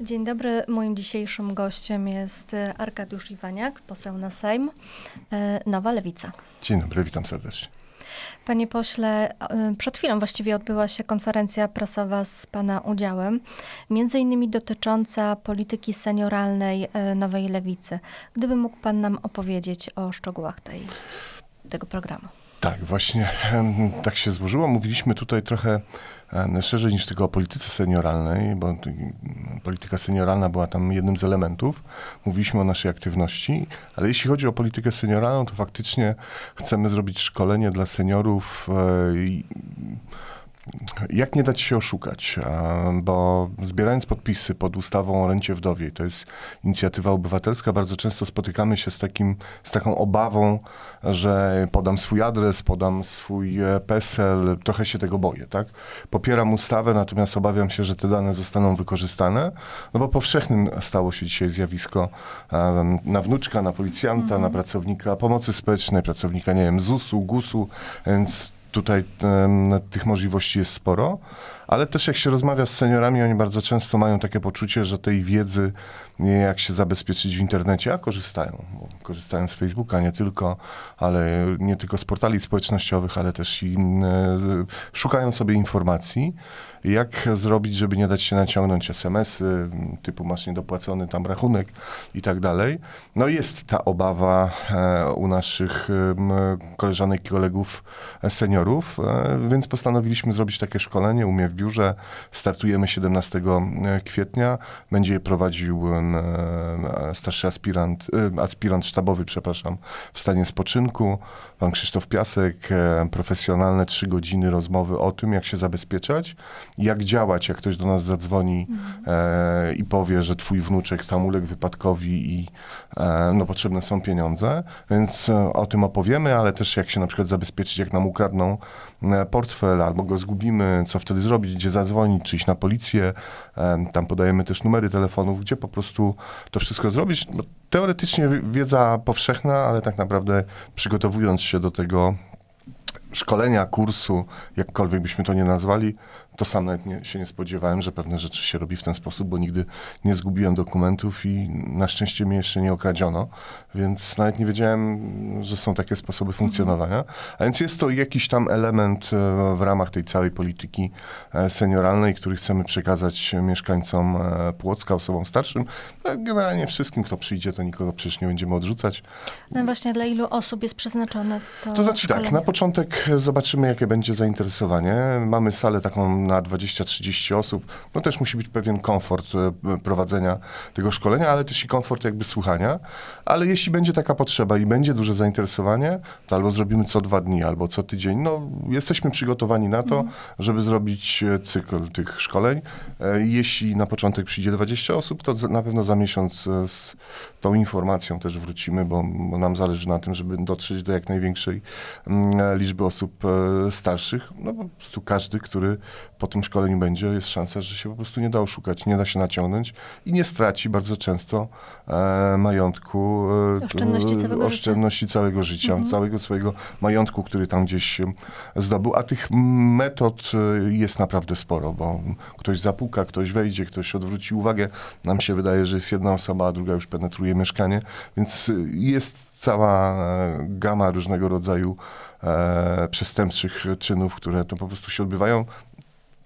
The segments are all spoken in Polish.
Dzień dobry. Moim dzisiejszym gościem jest e, Arkadiusz Iwaniak, poseł na Sejm, e, Nowa Lewica. Dzień dobry, witam serdecznie. Panie pośle, e, przed chwilą właściwie odbyła się konferencja prasowa z Pana udziałem, między innymi dotycząca polityki senioralnej Nowej Lewicy. Gdyby mógł Pan nam opowiedzieć o szczegółach tej, tego programu. Tak, właśnie tak się złożyło. Mówiliśmy tutaj trochę szerzej niż tylko o polityce senioralnej, bo polityka senioralna była tam jednym z elementów. Mówiliśmy o naszej aktywności, ale jeśli chodzi o politykę senioralną, to faktycznie chcemy zrobić szkolenie dla seniorów. Yy, jak nie dać się oszukać, bo zbierając podpisy pod ustawą o rencie wdowiej, to jest inicjatywa obywatelska, bardzo często spotykamy się z, takim, z taką obawą, że podam swój adres, podam swój e, PESEL, trochę się tego boję, tak? Popieram ustawę, natomiast obawiam się, że te dane zostaną wykorzystane, no bo powszechnym stało się dzisiaj zjawisko e, na wnuczka, na policjanta, na mhm. pracownika pomocy społecznej, pracownika, nie wiem, ZUS-u, GUS-u, więc tutaj tych możliwości jest sporo, ale też jak się rozmawia z seniorami, oni bardzo często mają takie poczucie, że tej wiedzy, jak się zabezpieczyć w internecie, a korzystają. Korzystają z Facebooka nie tylko, ale nie tylko z portali społecznościowych, ale też i e, szukają sobie informacji jak zrobić, żeby nie dać się naciągnąć SMS, -y, typu masz niedopłacony tam rachunek i tak dalej. No jest ta obawa e, u naszych e, koleżanek i kolegów e, seniorów, e, więc postanowiliśmy zrobić takie szkolenie u mnie w biurze. Startujemy 17 e, kwietnia. Będzie je prowadził e, starszy aspirant, aspirant sztabowy, przepraszam, w stanie spoczynku, pan Krzysztof Piasek, profesjonalne trzy godziny rozmowy o tym, jak się zabezpieczać jak działać, jak ktoś do nas zadzwoni mhm. e, i powie, że twój wnuczek tam uległ wypadkowi i e, no, potrzebne są pieniądze, więc e, o tym opowiemy, ale też jak się na przykład zabezpieczyć, jak nam ukradną e, portfel albo go zgubimy, co wtedy zrobić, gdzie zadzwonić, czy iść na policję, e, tam podajemy też numery telefonów, gdzie po prostu to wszystko zrobić. No, teoretycznie wiedza powszechna, ale tak naprawdę przygotowując się do tego szkolenia, kursu, jakkolwiek byśmy to nie nazwali, to sam nawet nie, się nie spodziewałem, że pewne rzeczy się robi w ten sposób, bo nigdy nie zgubiłem dokumentów i na szczęście mnie jeszcze nie okradziono, więc nawet nie wiedziałem, że są takie sposoby mhm. funkcjonowania. A więc jest to jakiś tam element e, w ramach tej całej polityki e, senioralnej, który chcemy przekazać mieszkańcom e, Płocka, osobom starszym. No, generalnie wszystkim, kto przyjdzie, to nikogo przecież nie będziemy odrzucać. No właśnie, dla ilu osób jest przeznaczone to To znaczy tak, szkolenie? tak, na początek zobaczymy, jakie będzie zainteresowanie. Mamy salę taką na 20-30 osób, no też musi być pewien komfort e, prowadzenia tego szkolenia, ale też i komfort jakby słuchania. Ale jeśli będzie taka potrzeba i będzie duże zainteresowanie, to albo zrobimy co dwa dni, albo co tydzień. No, jesteśmy przygotowani na to, mhm. żeby zrobić e, cykl tych szkoleń. E, jeśli na początek przyjdzie 20 osób, to na pewno za miesiąc z tą informacją też wrócimy, bo nam zależy na tym, żeby dotrzeć do jak największej mm, liczby osób starszych. No po prostu każdy, który po tym szkoleniu będzie, jest szansa, że się po prostu nie da oszukać, nie da się naciągnąć i nie straci bardzo często e, majątku, e, oszczędności e, całego oszczędności życia, całego, życia mhm. całego swojego majątku, który tam gdzieś zdobył. A tych metod e, jest naprawdę sporo, bo ktoś zapuka, ktoś wejdzie, ktoś odwróci uwagę. Nam się wydaje, że jest jedna osoba, a druga już penetruje mieszkanie, więc e, jest cała gama różnego rodzaju e, przestępczych czynów, które to po prostu się odbywają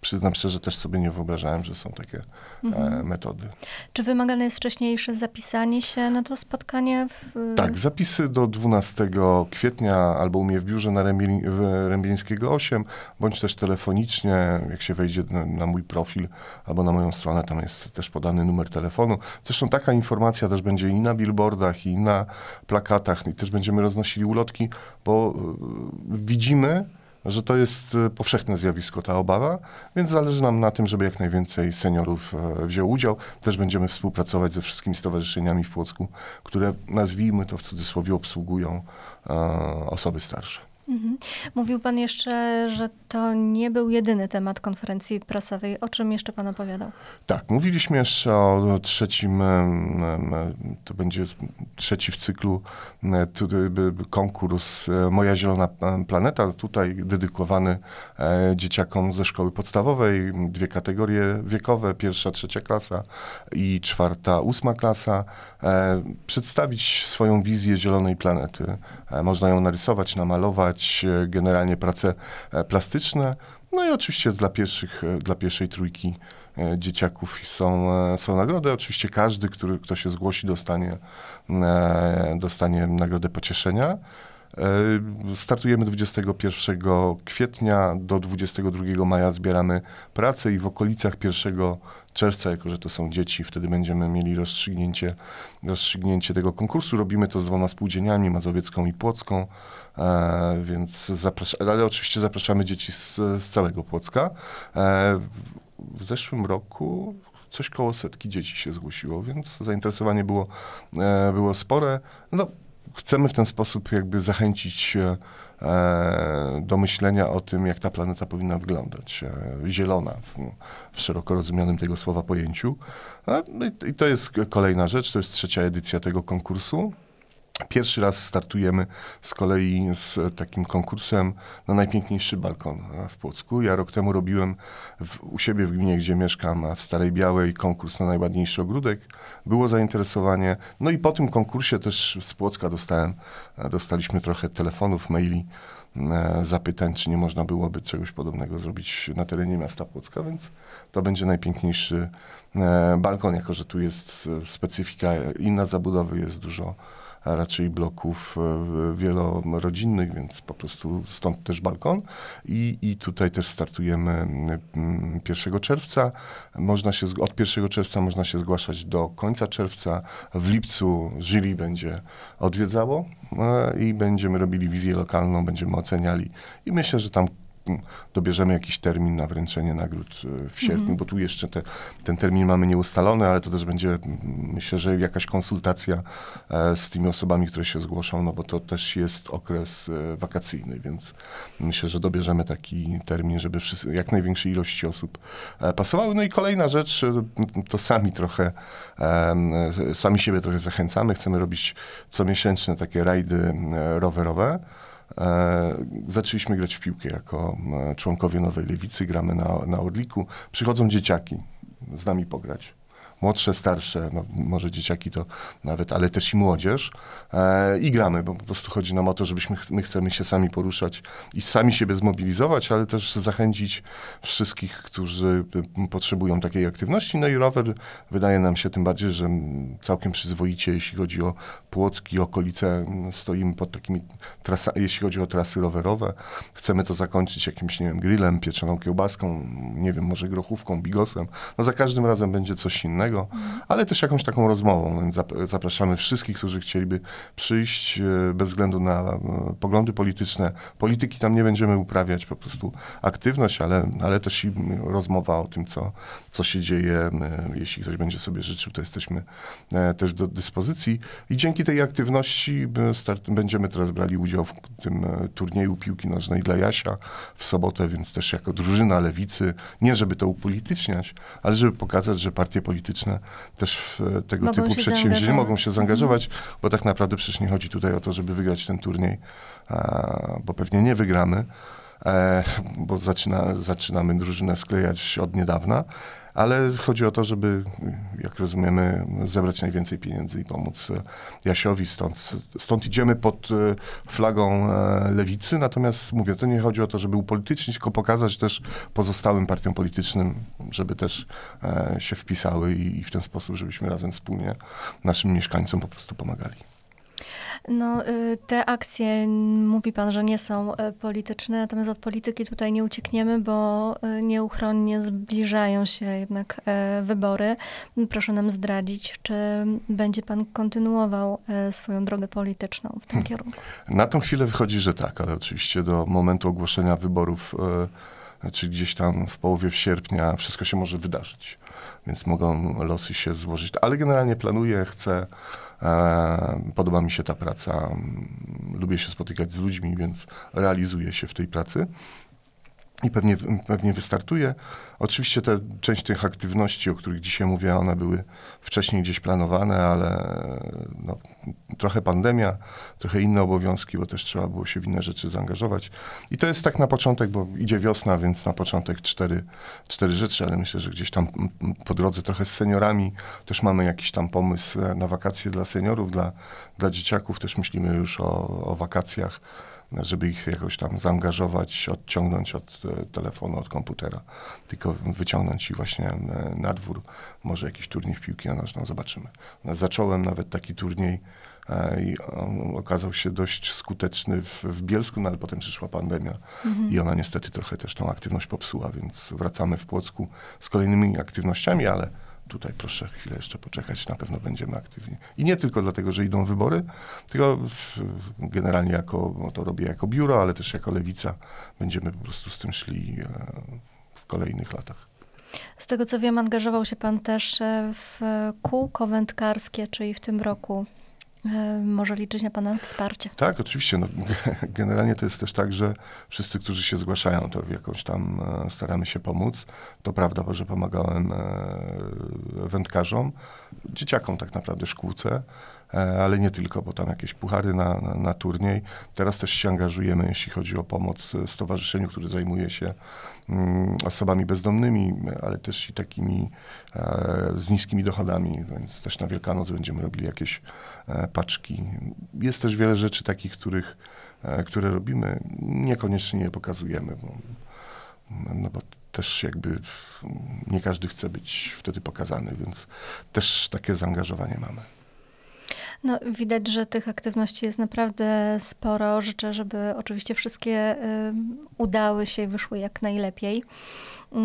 przyznam szczerze, też sobie nie wyobrażałem, że są takie e, mhm. metody. Czy wymagane jest wcześniejsze zapisanie się na to spotkanie? W... E, tak, zapisy do 12 kwietnia albo u mnie w biurze na Rębieli, 8, bądź też telefonicznie, jak się wejdzie na, na, mój profil albo na moją stronę, tam jest też podany numer telefonu. Zresztą taka informacja też będzie i na billboardach, i na plakatach, i też będziemy roznosili ulotki, bo e, widzimy, że to jest e, powszechne zjawisko, ta obawa, więc zależy nam na tym, żeby jak najwięcej seniorów e, wziął udział. Też będziemy współpracować ze wszystkimi stowarzyszeniami w Płocku, które nazwijmy to w cudzysłowie obsługują e, osoby starsze. Mhm. Mówił Pan jeszcze, że to nie był jedyny temat konferencji prasowej. O czym jeszcze Pan opowiadał? Tak, mówiliśmy jeszcze o, o trzecim, to będzie trzeci w cyklu konkurs e, Moja Zielona Planeta, tutaj dedykowany e, dzieciakom ze szkoły podstawowej. Dwie kategorie wiekowe, pierwsza, trzecia klasa i czwarta, ósma klasa. E, przedstawić swoją wizję zielonej planety. Można ją narysować, namalować, wykonywać e, generalnie prace e, plastyczne. No i oczywiście dla, pierwszych, e, dla pierwszej trójki dzieciaków są, są nagrody. Oczywiście każdy, który, kto się zgłosi, dostanie, dostanie nagrodę pocieszenia. E, startujemy 21 kwietnia, do 22 maja zbieramy pracę i w okolicach 1 czerwca, jako że to są dzieci, wtedy będziemy mieli rozstrzygnięcie, rozstrzygnięcie tego konkursu. Robimy to z dwoma spółdzielniami, Mazowiecką i Płocką, e, więc zapraszamy, ale oczywiście zapraszamy dzieci z, z całego Płocka. E, w zeszłym roku coś koło setki dzieci się zgłosiło, więc zainteresowanie było, było spore. No, chcemy w ten sposób jakby zachęcić e, e, do myślenia o tym, jak ta planeta powinna wyglądać. E, zielona w, w szeroko rozumianym tego słowa pojęciu. No I to jest kolejna rzecz, to jest trzecia edycja tego konkursu. Pierwszy raz startujemy z kolei z takim konkursem na najpiękniejszy balkon e, w Płocku. Ja rok temu robiłem w, u siebie w gminie, gdzie mieszkam, e, w Starej Białej, konkurs na najładniejszy ogródek. Było zainteresowanie. No i po tym konkursie też z Płocka dostałem, e, dostaliśmy trochę telefonów, maili, zapytań, czy nie można byłoby czegoś podobnego zrobić na terenie miasta Płocka, więc to będzie najpiękniejszy balkon, jako że tu jest specyfika inna zabudowy, jest dużo a raczej bloków e, wielorodzinnych, więc po prostu stąd też balkon. I, i tutaj też startujemy 1 mm, czerwca. Można się, od 1 czerwca można się zgłaszać do końca czerwca. W lipcu Żyli będzie odwiedzało e, i będziemy robili wizję lokalną, będziemy oceniali i myślę, że tam dobierzemy jakiś termin na wręczenie nagród e, w sierpniu, mm -hmm. bo tu jeszcze te, ten termin mamy nieustalony, ale to też będzie, myślę, że jakaś konsultacja e, z tymi osobami, które się zgłoszą, no bo to też jest okres e, wakacyjny, więc myślę, że dobierzemy taki termin, żeby wszyscy, jak największej ilości osób pasowały. No i kolejna rzecz, to sami trochę, sami siebie trochę zachęcamy, chcemy robić comiesięczne takie rajdy rowerowe. E, zaczęliśmy grać w piłkę jako e, członkowie Nowej Lewicy, gramy na, na Orliku. Przychodzą dzieciaki z nami pograć młodsze, starsze, no, może dzieciaki to nawet, ale też i młodzież. E, I gramy, bo po prostu chodzi nam o to, żebyśmy my chcemy się sami poruszać i sami siebie zmobilizować, ale też zachęcić wszystkich, którzy potrzebują takiej aktywności. No i rower wydaje nam się tym bardziej, że całkiem przyzwoicie, jeśli chodzi o Płocki, okolice, stoimy pod takimi trasami, jeśli chodzi o trasy rowerowe. Chcemy to zakończyć jakimś, nie wiem, grillem, pieczoną kiełbaską, nie wiem, może grochówką, bigosem. No za każdym razem będzie coś innego ale też jakąś taką rozmową. Więc zapraszamy wszystkich, którzy chcieliby przyjść e, bez względu na e, poglądy polityczne. Polityki tam nie będziemy uprawiać, po prostu aktywność, ale, ale też i rozmowa o tym, co, co się dzieje. E, jeśli ktoś będzie sobie życzył, to jesteśmy też do dyspozycji. I dzięki tej aktywności start, będziemy teraz brali udział w tym turnieju piłki nożnej dla Jasia w sobotę, więc też jako drużyna lewicy, nie żeby to upolityczniać, ale żeby pokazać, że partie polityczne polityczne też w e, tego mogą typu przedsięwzięcia mogą się zaangażować, mhm. bo tak naprawdę przecież nie chodzi tutaj o to, żeby wygrać ten turniej, bo pewnie nie wygramy. E, bo zaczyna, zaczynamy drużynę sklejać od niedawna, ale chodzi o to, żeby, jak rozumiemy, zebrać najwięcej pieniędzy i pomóc e, Jasiowi, stąd, stąd idziemy pod e, flagą lewicy, natomiast mówię, to nie chodzi o to, żeby upolitycznić, tylko pokazać też pozostałym partiom politycznym, żeby też się wpisały i, i w ten sposób, żebyśmy razem wspólnie naszym mieszkańcom po prostu pomagali. No, y, te akcje, mówi Pan, że nie są y, polityczne, natomiast od polityki tutaj nie uciekniemy, bo y, nieuchronnie zbliżają się jednak e, wybory. Proszę nam zdradzić, czy będzie Pan kontynuował e, swoją drogę polityczną w tym hmm. kierunku? Na tą chwilę wychodzi, że tak, ale oczywiście do momentu ogłoszenia wyborów. E, czy gdzieś tam w połowie w sierpnia wszystko się może wydarzyć, więc mogą losy się złożyć. Ale generalnie planuję, chcę, e, podoba mi się ta praca, lubię się spotykać z ludźmi, więc realizuję się w tej pracy i pewnie, pewnie wystartuje. Oczywiście te, część tych aktywności, o których dzisiaj mówię, one były wcześniej gdzieś planowane, ale no, trochę pandemia, trochę inne obowiązki, bo też trzeba było się w inne rzeczy zaangażować. I to jest tak na początek, bo idzie wiosna, więc na początek cztery, cztery rzeczy, ale myślę, że gdzieś tam po drodze trochę z seniorami też mamy jakiś tam pomysł na wakacje dla seniorów, dla, dla dzieciaków, też myślimy już o, o wakacjach żeby ich jakoś tam zaangażować, odciągnąć od e, telefonu, od komputera, tylko wyciągnąć ich właśnie e, na dwór, może jakiś turniej w piłki nożną, zobaczymy. No, zacząłem nawet taki turniej e, i on okazał się dość skuteczny w, w Bielsku, no ale potem przyszła pandemia mhm. i ona niestety trochę też tą aktywność popsuła, więc wracamy w Płocku z kolejnymi aktywnościami, ale tutaj proszę chwilę jeszcze poczekać, na pewno będziemy aktywni. I nie tylko dlatego, że idą wybory, tylko generalnie jako, to robię jako biuro, ale też jako lewica będziemy po prostu z tym szli e, w kolejnych latach. Z tego co wiem, angażował się pan też e, w kółko wędkarskie, czyli w tym roku E, może liczyć na Pana wsparcie. Tak, oczywiście. No, generalnie to jest też tak, że wszyscy, którzy się zgłaszają, to jakoś tam e, staramy się pomóc. To prawda, że pomagałem e, wędkarzom, dzieciakom tak naprawdę, szkółce, ale nie tylko, bo tam jakieś puchary na, na, na turniej. Teraz też się angażujemy, jeśli chodzi o pomoc stowarzyszeniu, które zajmuje się mm, osobami bezdomnymi, ale też i takimi z niskimi dochodami, więc też na Wielkanoc będziemy robili jakieś paczki. Jest też wiele rzeczy takich, których, e, które robimy, niekoniecznie nie pokazujemy, bo, no bo też jakby nie każdy chce być wtedy pokazany, więc też takie zaangażowanie mamy. No, widać, że tych aktywności jest naprawdę sporo. Życzę, żeby oczywiście wszystkie y, udały się i wyszły jak najlepiej. Y,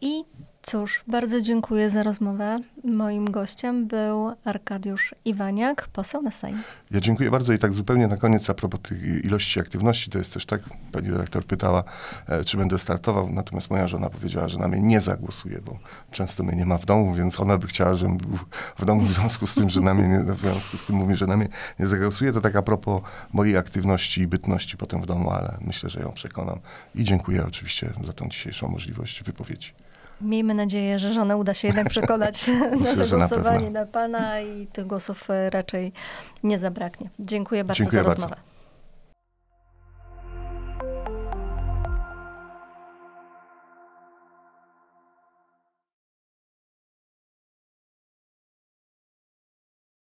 I Cóż, bardzo dziękuję za rozmowę. Moim gościem był Arkadiusz Iwaniak, poseł na Sejm. Ja dziękuję bardzo i tak zupełnie na koniec a propos tych ilości aktywności, to jest też tak, pani redaktor pytała, e, czy będę startował, natomiast moja żona powiedziała, że na mnie nie zagłosuje, bo często mnie nie ma w domu, więc ona by chciała, żebym był w domu w związku z tym, że na mnie nie, w związku z tym mówi, że na mnie nie zagłosuje. To tak a propos mojej aktywności i bytności potem w domu, ale myślę, że ją przekonam i dziękuję oczywiście za tą dzisiejszą możliwość wypowiedzi. Miejmy nadzieję, że żonę uda się jednak przekonać na zagłosowanie na, na, pana i tych głosów e, raczej nie zabraknie. Dziękuję bardzo Dziękuję za bardzo. rozmowę.